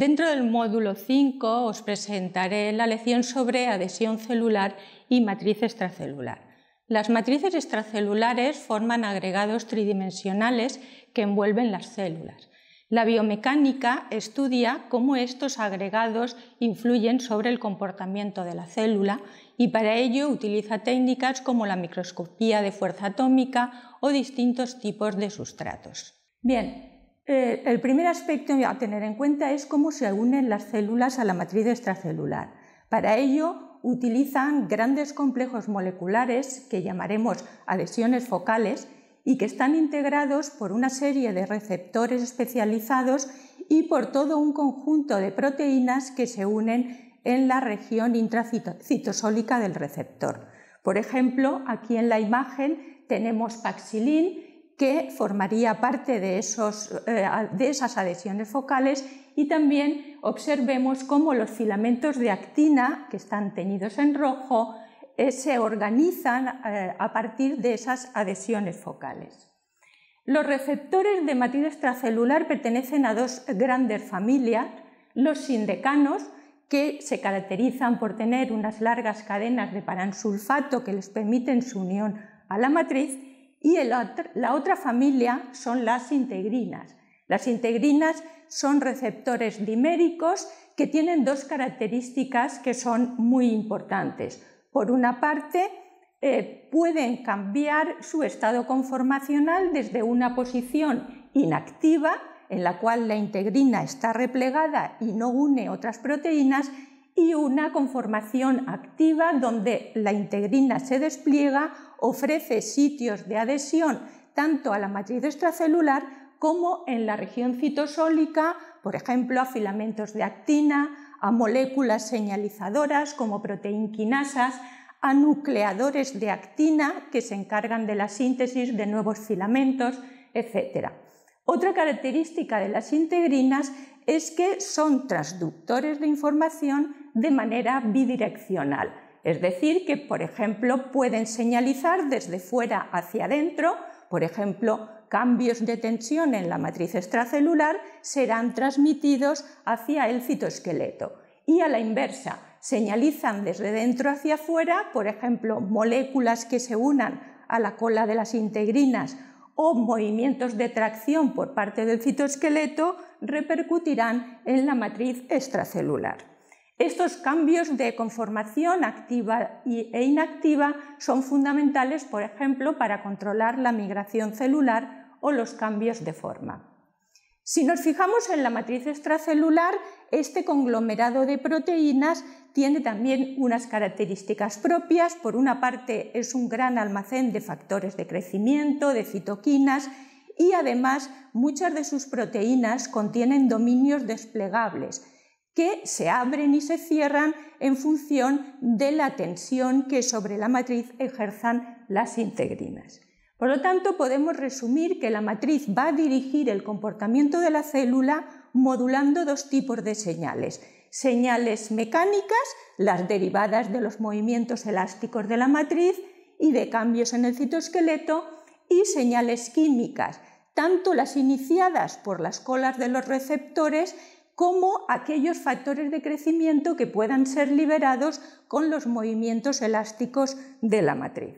Dentro del módulo 5 os presentaré la lección sobre adhesión celular y matriz extracelular. Las matrices extracelulares forman agregados tridimensionales que envuelven las células. La biomecánica estudia cómo estos agregados influyen sobre el comportamiento de la célula y para ello utiliza técnicas como la microscopía de fuerza atómica o distintos tipos de sustratos. Bien, eh, el primer aspecto a tener en cuenta es cómo se unen las células a la matriz extracelular. Para ello utilizan grandes complejos moleculares que llamaremos adhesiones focales y que están integrados por una serie de receptores especializados y por todo un conjunto de proteínas que se unen en la región intracitosólica del receptor. Por ejemplo, aquí en la imagen tenemos Paxilin, que formaría parte eh, de, esas adhesiones focales y también observemos cómo los filamentos de actina, que están teñidos en rojo, eh, se organizan eh, a partir de esas adhesiones focales. Los receptores de matriz extracelular pertenecen a dos grandes familias, los sindecanos, que se caracterizan por tener unas largas cadenas de paransulfato que les permiten su unión a la matriz, y la otra familia son las integrinas. Las integrinas son receptores diméricos que tienen dos características que son muy importantes. Por una parte, eh, pueden cambiar su estado conformacional desde una posición inactiva, en la cual la integrina está replegada y no une otras proteínas, y una conformación activa donde la integrina se despliega, ofrece sitios de adhesión tanto a la matriz extracelular como en la región citosólica, por ejemplo, a filamentos de actina, a moléculas señalizadoras como proteinquinasas, a nucleadores de actina que se encargan de la síntesis de nuevos filamentos, etc. Otra característica de las integrinas es que son transductores de información de manera bidireccional, es decir, que, por ejemplo, pueden señalizar desde fuera hacia adentro, por ejemplo, cambios de tensión en la matriz extracelular serán transmitidos hacia el citoesqueleto. Y a la inversa, señalizan desde dentro hacia afuera, por ejemplo, moléculas que se unan a la cola de las integrinas o movimientos de tracción por parte del citoesqueleto repercutirán en la matriz extracelular. Estos cambios de conformación activa e inactiva son fundamentales, por ejemplo, para controlar la migración celular o los cambios de forma. Si nos fijamos en la matriz extracelular, este conglomerado de proteínas tiene también unas características propias. Por una parte, es un gran almacén de factores de crecimiento, de citoquinas y además muchas de sus proteínas contienen dominios desplegables que se abren y se cierran en función de la tensión que sobre la matriz ejerzan las integrinas. Por lo tanto, podemos resumir que la matriz va a dirigir el comportamiento de la célula modulando dos tipos de señales. Señales mecánicas, las derivadas de los movimientos elásticos de la matriz y de cambios en el citoesqueleto, y señales químicas, tanto las iniciadas por las colas de los receptores como aquellos factores de crecimiento que puedan ser liberados con los movimientos elásticos de la matriz.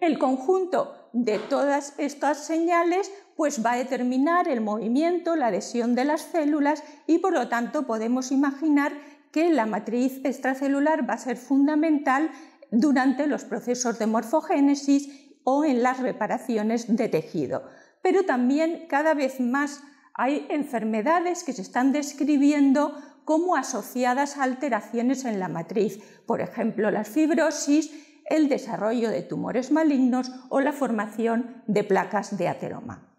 El conjunto de todas estas señales pues va a determinar el movimiento, la adhesión de las células y por lo tanto podemos imaginar que la matriz extracelular va a ser fundamental durante los procesos de morfogénesis o en las reparaciones de tejido. Pero también cada vez más hay enfermedades que se están describiendo como asociadas a alteraciones en la matriz, por ejemplo las fibrosis, el desarrollo de tumores malignos o la formación de placas de ateroma.